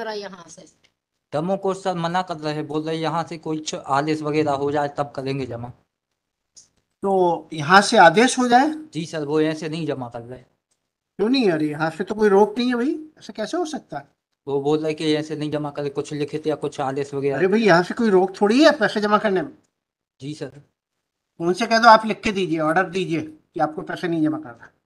यहाँ से को सर मना कर रहे बोल रहे यहाँ से कुछ आदेश वगैरह हो जाए तब करेंगे जमा तो यहाँ से आदेश हो जाए जी सर वो ऐसे नहीं जमा कर रहे क्यों नहीं अरे यहाँ से तो कोई रोक नहीं है भाई ऐसा कैसे हो सकता है वो बोल रहे कि ऐसे नहीं जमा करे कुछ लिखित या कुछ आदेश वगैरह अरे भाई यहाँ से कोई रोक थोड़ी है पैसे जमा करने में जी सर उनसे कह दो आप लिख के दीजिए ऑर्डर दीजिए कि आपको पैसे नहीं जमा करना